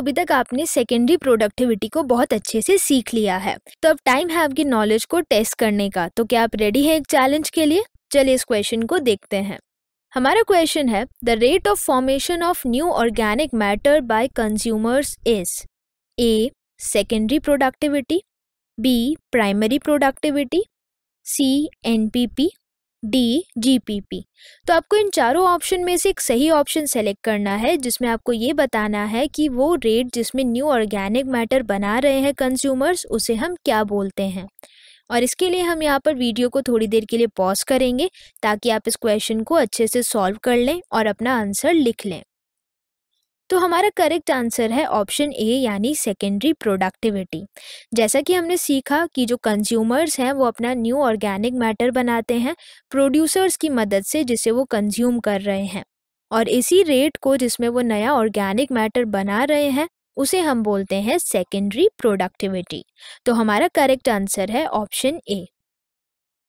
अभी तक आपने सेकेंडरी प्रोडक्टिविटी को बहुत अच्छे से सीख लिया है तो अब टाइम है आपकी नॉलेज को टेस्ट करने का तो क्या आप रेडी हैं एक चैलेंज के लिए चलिए इस क्वेश्चन को देखते हैं हमारा क्वेश्चन है the rate of formation of new organic matter by consumers is a secondary productivity B primary productivity C N P P D G P P तो आपको इन चारों ऑप्शन में से एक सही ऑप्शन सेलेक्ट करना है जिसमें आपको ये बताना है कि वो रेट जिसमें न्यू ऑर्गेनिक मैटर बना रहे हैं कंज्यूमर्स उसे हम क्या बोलते हैं और इसके लिए हम यहाँ पर वीडियो को थोड़ी देर के लिए पॉज करेंगे ताकि आप इस क्वेश्चन को अच्छे से सॉल्व कर लें और अपना आंसर लिख लें तो हमारा करेक्ट आंसर है ऑप्शन ए यानी सेकेंडरी प्रोडक्टिविटी जैसा कि हमने सीखा कि जो कंज्यूमर्स हैं वो अपना न्यू ऑर्गेनिक मैटर बनाते हैं प्रोड्यूसर्स की मदद से जिसे वो कंज्यूम कर रहे हैं और इसी रेट को जिसमें वो नया ऑर्गेनिक मैटर बना रहे हैं उसे हम बोलते हैं सेकेंडरी प्रोडक्टिविटी तो हमारा करेक्ट आंसर है ऑप्शन ए